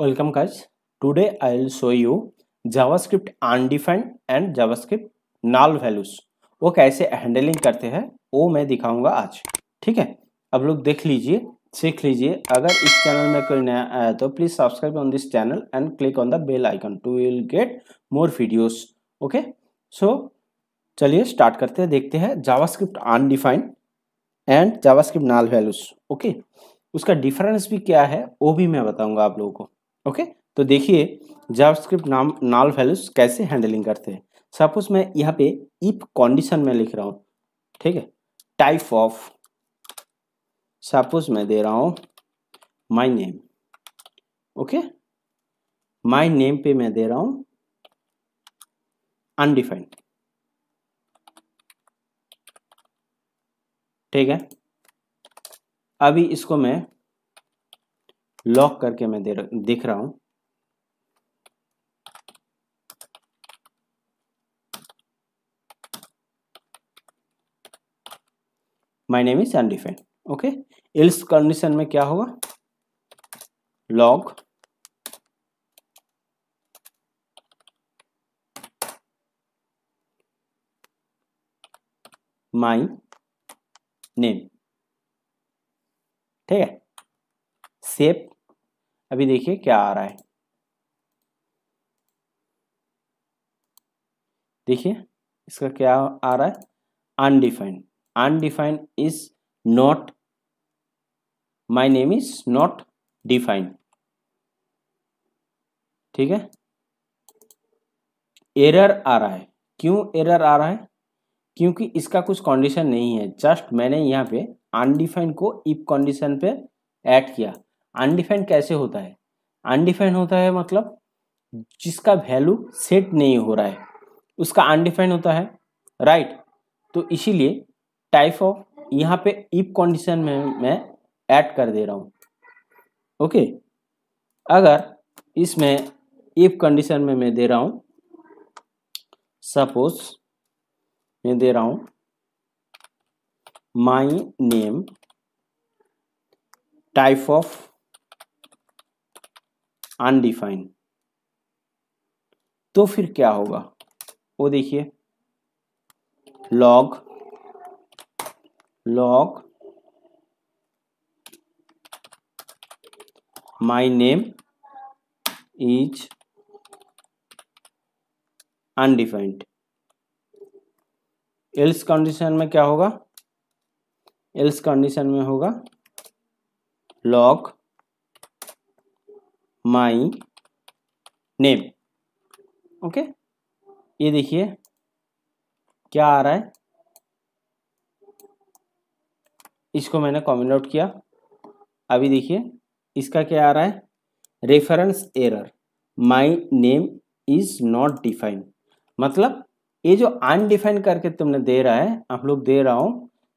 Welcome welcome guys today i'll show you javascript undefined and javascript null values वो कैसे handling करते हैं वो मैं दिखाऊंगा आज ठीक है अब लोग देख लीजिए सीख लीजिए अगर इस चैनल में कोई नया आया तो please subscribe on this channel and click on the bell icon to will get more videos okay so चलिए स्टार्ट करते हैं देखते हैं JavaScript undefined and JavaScript null values okay उसका डिफरेंस भी क्या है वो भी मैं बताऊंगा आप लोगों को ओके तो देखिए जावास्क्रिप्ट नाम नाल वैल्यूज कैसे हैंडलिंग करते हैं सपोज मैं यहाँ पे इफ कंडीशन में लिख रहा हूँ ठीक है टाइप ऑफ सपोज मैं दे रहा हूँ my name okay my name पे मैं दे रहा हूँ अनडिफाइंड ठीक है अभी इसको मैं लॉक करके मैं दे दिख रहा हूं my name is undefined okay else condition में क्या होगा लॉग माई नेम ठीक है सेप अभी देखिए क्या आ रहा है देखिए इसका क्या आ रहा है undefined undefined is not my name is not defined ठीक है एरर आ रहा है क्यों एरर आ रहा है क्योंकि इसका कुछ कंडीशन नहीं है जस्ट मैंने यहाँ पे अनडिफाइंड को इफ कंडीशन पे ऐड किया अनडिफाइंड कैसे होता है अनडिफाइंड होता है मतलब जिसका वैल्यू सेट नहीं हो रहा है उसका अनडिफाइंड होता है राइट right. तो इसीलिए टाइप ऑफ यहाँ पे इफ कंडीशन में मैं ऐड कर दे रहा हूँ ओके okay. अगर इसमें इफ कंडीशन में मैं दे रहा हूँ सपोज मैं दे रहा हूँ my name type of undefined तो फिर क्या होगा वो देखिए log log my name is undefined else condition में क्या होगा एल्स कंडीशन में होगा लॉक माई नेम ओके ये देखिए क्या आ रहा है इसको मैंने कॉमेंट आउट किया अभी देखिए इसका क्या आ रहा है reference error my name is not defined मतलब ये जो अनडिफाइंड करके तुमने दे रहा है आप लोग दे रहा हूं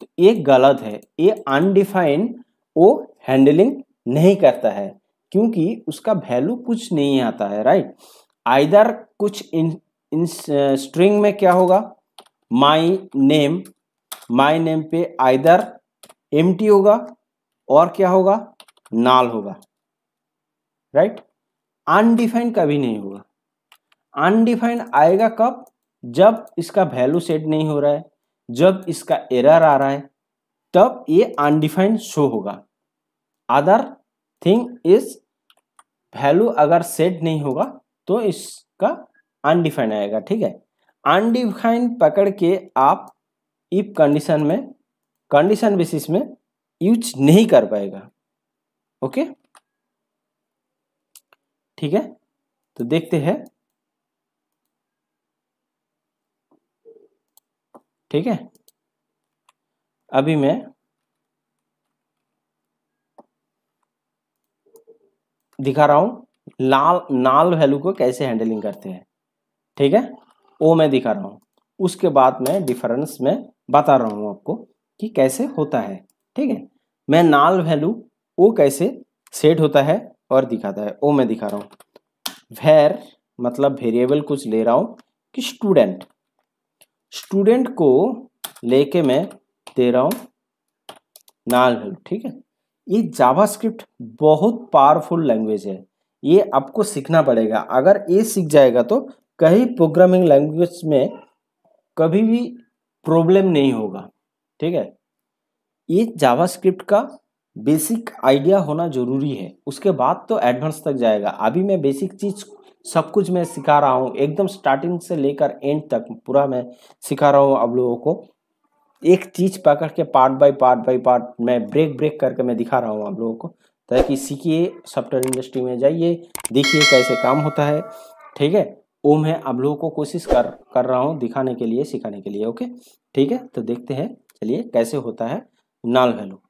तो ये गलत है ये अनडिफाइंड वो हैंडलिंग नहीं करता है क्योंकि उसका वैल्यू कुछ नहीं आता है राइट आइदर कुछ इन इन स्ट्रिंग में क्या होगा माई नेम माई नेम पे आइदर एम होगा और क्या होगा नाल होगा राइट अनडिफाइंड कभी नहीं होगा अनडिफाइंड आएगा कब जब इसका वैल्यू सेट नहीं हो रहा है जब इसका एरर आ रहा है तब ये अनडिफाइंड शो होगा अदर थिंग इज वैल्यू अगर सेट नहीं होगा तो इसका अनडिफाइंड आएगा ठीक है अनडिफाइंड पकड़ के आप इफ कंडीशन में कंडीशन बेसिस में यूज नहीं कर पाएगा ओके ठीक है तो देखते हैं ठीक है अभी मैं दिखा रहा हूँ लाल नाल वैल्यू को कैसे हैंडलिंग करते हैं ठीक है वो मैं दिखा रहा हूँ उसके बाद मैं डिफरेंस में बता रहा हूँ आपको कि कैसे होता है ठीक है मैं नाल वैल्यू वो कैसे सेट होता है और दिखाता है वो मैं दिखा रहा हूँ वेर मतलब वेरिएबल कुछ ले रहा हूँ कि स्टूडेंट स्टूडेंट को लेके मैं दे रहा हूँ नाल वैल्यू ठीक है ये जावास्क्रिप्ट बहुत पावरफुल लैंग्वेज है ये आपको सीखना पड़ेगा अगर ये सीख जाएगा तो कहीं प्रोग्रामिंग लैंग्वेज में कभी भी प्रॉब्लम नहीं होगा ठीक है ये जावास्क्रिप्ट का बेसिक आइडिया होना जरूरी है उसके बाद तो एडवांस तक जाएगा अभी मैं बेसिक चीज़ सब कुछ मैं सिखा रहा हूँ एकदम स्टार्टिंग से लेकर एंड तक पूरा मैं सिखा रहा हूँ आप लोगों को एक चीज पकड़ के part by part by part मैं ब्रेक ब्रेक करके मैं दिखा रहा हूँ आप लोगों को ताकि सीखिए सॉफ्टवेयर इंडस्ट्री में जाइए देखिए कैसे काम होता है ठीक है वो मैं आप लोगों को कोशिश कर कर रहा हूँ दिखाने के लिए सिखाने के लिए ओके ठीक है तो देखते हैं चलिए कैसे होता है नॉल वैल्यू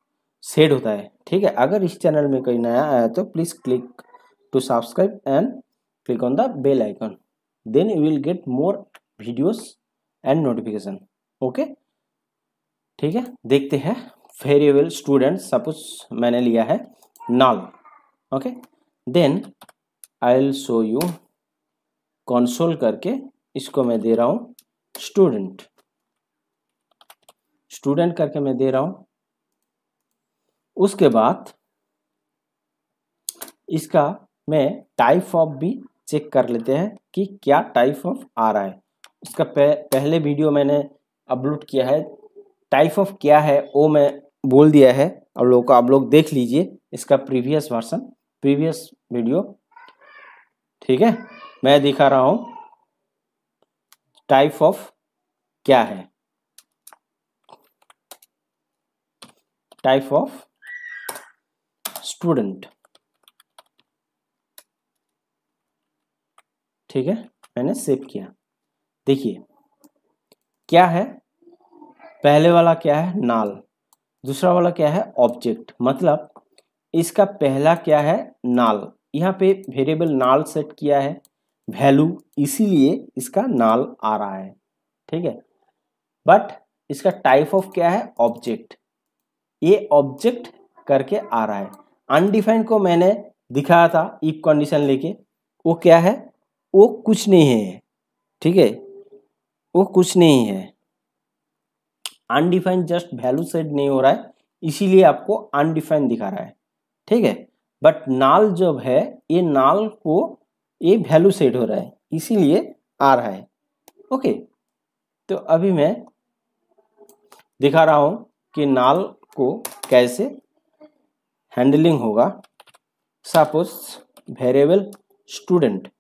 सेड होता है ठीक है अगर इस चैनल में कोई नया आया तो please click to subscribe and click on the bell icon then you will get more videos and notification okay ठीक है देखते हैं वेरिएबल स्टूडेंट सपोज मैंने लिया है okay then I will show you console करके इसको मैं दे रहा हूँ स्टूडेंट स्टूडेंट करके मैं दे रहा हूँ उसके बाद इसका मैं टाइप ऑफ भी चेक कर लेते हैं कि क्या टाइप ऑफ आ रहा है उसका पह, पहले वीडियो मैंने अपलोड किया है टाइप ऑफ क्या है वो मैं बोल दिया है आप लोगों को आप लोग देख लीजिए इसका प्रीवियस वर्सन प्रीवियस वीडियो ठीक है मैं दिखा रहा हूँ टाइप ऑफ क्या है टाइप ऑफ स्टूडेंट ठीक है मैंने सेव किया देखिए क्या है पहले वाला क्या है नाल दूसरा वाला क्या है ऑब्जेक्ट मतलब इसका पहला क्या है नाल यहाँ पे वेरिएबल नाल सेट किया है वैल्यू इसीलिए इसका नाल आ रहा है ठीक है बट इसका टाइप ऑफ क्या है ऑब्जेक्ट ये ऑब्जेक्ट करके आ रहा है अनडिफाइंड को मैंने दिखाया था इफ कंडीशन लेके वो क्या है वो कुछ नहीं है ठीक है वो कुछ नहीं है अनडिफाइंड जस्ट वैल्यू सेट नहीं हो रहा है इसीलिए आपको अनडिफाइंड दिखा रहा है ठीक है बट नाल जब है ये नाल को ये वैल्यू सेट हो रहा है इसीलिए आ रहा है ओके तो अभी मैं दिखा रहा हूं कि नाल को कैसे हैंडलिंग होगा suppose variable student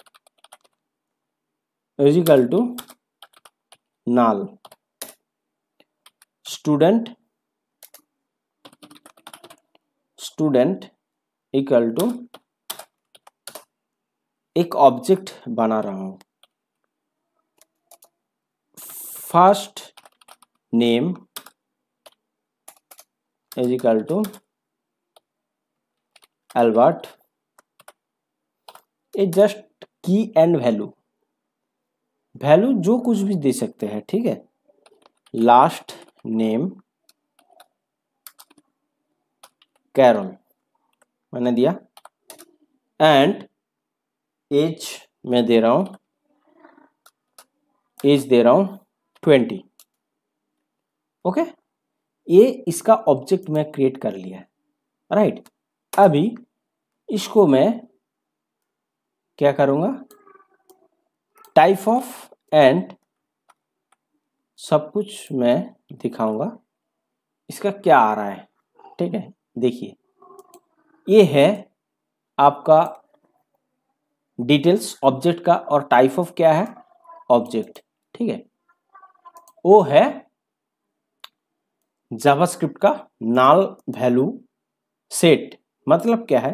is equal to null student student equal to एक ऑब्जेक्ट बना रहा हूं first name is equal to Albert a just key and value value जो कुछ भी दे सकते हैं ठीक है लास्ट नेम कैरल मैंने दिया एंड एज मैं दे रहा हूं एज दे रहा हूं ट्वेंटी ओके ये इसका ऑब्जेक्ट मैं क्रिएट कर लिया राइट राइट अभी इसको मैं क्या करूंगा टाइप ऑफ एंड सब कुछ मैं दिखाऊंगा इसका क्या आ रहा है ठीक है देखिए ये है आपका डिटेल्स ऑब्जेक्ट का और टाइप ऑफ क्या है ऑब्जेक्ट ठीक है वो है जावास्क्रिप्ट का नाल वैल्यू सेट मतलब क्या है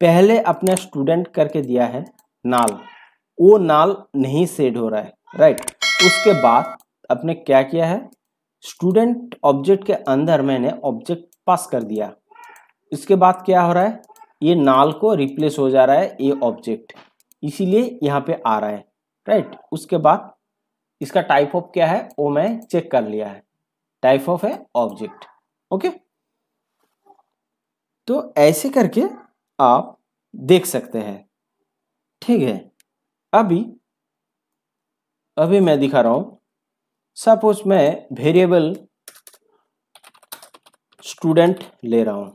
पहले अपने स्टूडेंट करके दिया है नाल वो नाल नहीं सेट हो रहा है राइट उसके बाद अपने क्या किया है स्टूडेंट ऑब्जेक्ट के अंदर मैंने ऑब्जेक्ट पास कर दिया इसके बाद क्या हो रहा है ये नाल को रिप्लेस हो जा रहा है ये ऑब्जेक्ट इसीलिए यहाँ पे आ रहा है राइट उसके बाद इसका टाइप ऑफ क्या है वो मैं चेक कर लिया है टाइप ऑफ है ऑब्जेक्ट ओके तो ऐसे करके आप देख सकते हैं ठीक है अभी अभी मैं दिखा रहा हूं सपोज मैं वेरिएबल स्टूडेंट ले रहा हूं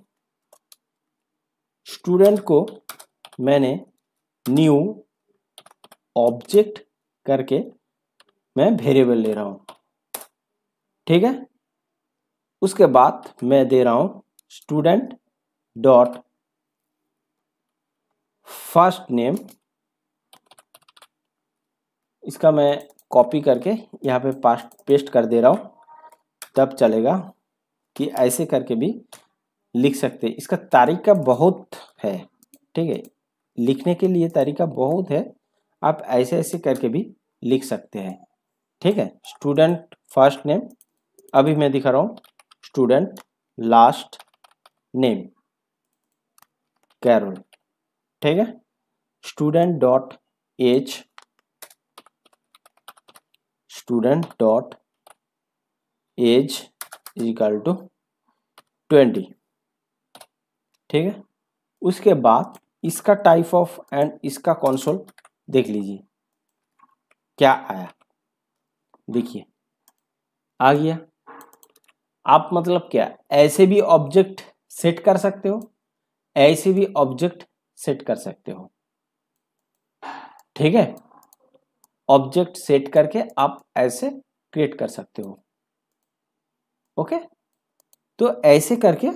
स्टूडेंट को मैंने न्यू ऑब्जेक्ट करके मैं वेरिएबल ले रहा हूं ठीक है उसके बाद मैं दे रहा हूं स्टूडेंट डॉट फर्स्ट नेम इसका मैं कॉपी करके यहाँ पे पास्ट पेस्ट कर दे रहा हूँ तब चलेगा कि ऐसे करके भी लिख सकते हैं इसका तरीका बहुत है ठीक है लिखने के लिए तरीका बहुत है आप ऐसे ऐसे करके भी लिख सकते हैं ठीक है स्टूडेंट फर्स्ट नेम अभी मैं दिखा रहा हूँ स्टूडेंट लास्ट नेम कैरोल ठीक है student dot age student dot age is equal to twenty ठीक है उसके बाद इसका टाइप ऑफ एंड इसका कंसोल देख लीजिए क्या आया देखिए आ गया आप मतलब क्या ऐसे भी ऑब्जेक्ट सेट कर सकते हो ऐसे भी ऑब्जेक्ट सेट कर सकते हो ठीक है ऑब्जेक्ट सेट करके आप ऐसे क्रिएट कर सकते हो ओके तो ऐसे करके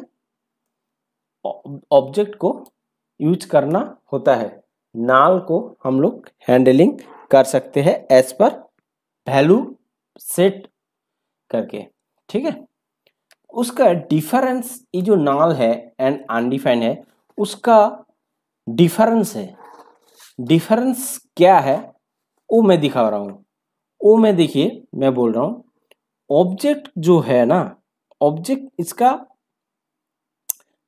ऑब्जेक्ट को यूज करना होता है नाल को हम लोग हैंडलिंग कर सकते हैं एज पर वैल्यू सेट करके ठीक है उसका डिफरेंस ये जो नाल है एंड अनडिफाइंड है उसका डिफरेंस है डिफरेंस क्या है वो मैं दिखा रहा हूँ वो मैं देखिए मैं बोल रहा हूँ ऑब्जेक्ट जो है ना ऑब्जेक्ट इसका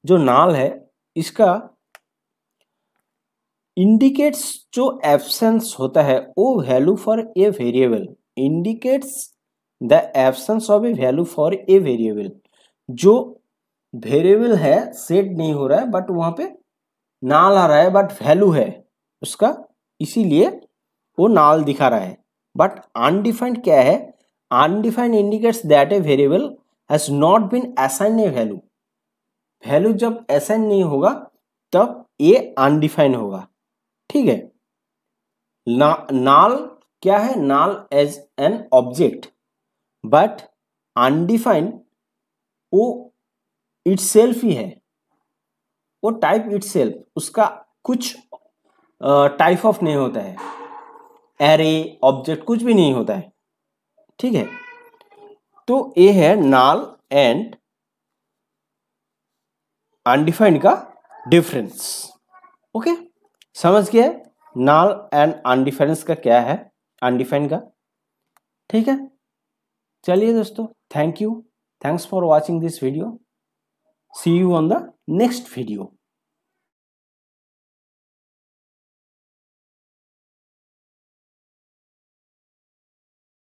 जो नाल है इसका इंडिकेट्स जो एब्सेंस होता है वो value for a variable indicates the absence of a value for a variable जो वेरिएबल है सेट नहीं हो रहा है बट वहाँ पे नाल आ रहा है बट वैल्यू है उसका इसीलिए वो नाल दिखा रहा है बट अनडिफाइंड क्या है undefined indicates that a variable has not been assign a value value जब असाइन नहीं होगा तब ये अनडिफाइंड होगा ठीक है नाल क्या है null as an object but undefined वो इट सेल्फ ही है वो टाइप इट सेल्फ उसका कुछ टाइप ऑफ नहीं होता है एरे ऑब्जेक्ट कुछ भी नहीं होता है ठीक है तो ये है नाल एंड अनडिफाइंड का डिफरेंस ओके समझ गया नाल एंड अनडिफरेंस का क्या है अनडिफाइंड का ठीक है चलिए दोस्तों thank you thanks for watching this video see you on the next video